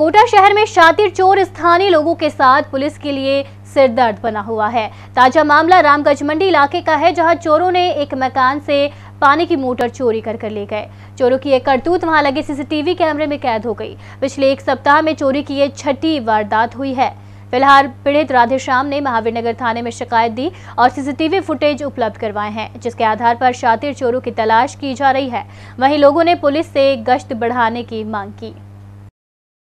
कोटा शहर में शातिर चोर स्थानीय लोगों के साथ पुलिस के लिए सिरदर्द बना हुआ है ताजा मामला रामगंज मंडी इलाके का है जहां चोरों ने एक मकान से पानी की मोटर चोरी कर कर ले गए चोरों की एक करतूत वहां लगे सीसीटीवी कैमरे में कैद हो गई पिछले एक सप्ताह में चोरी की यह छठी वारदात हुई है फिलहाल पीड़ित राधेश्याम ने महावीर नगर थाने में शिकायत दी और सीसीटीवी फुटेज उपलब्ध करवाए हैं जिसके आधार पर शातिर चोरों की तलाश की जा रही है वहीं लोगों ने पुलिस से गश्त बढ़ाने की मांग की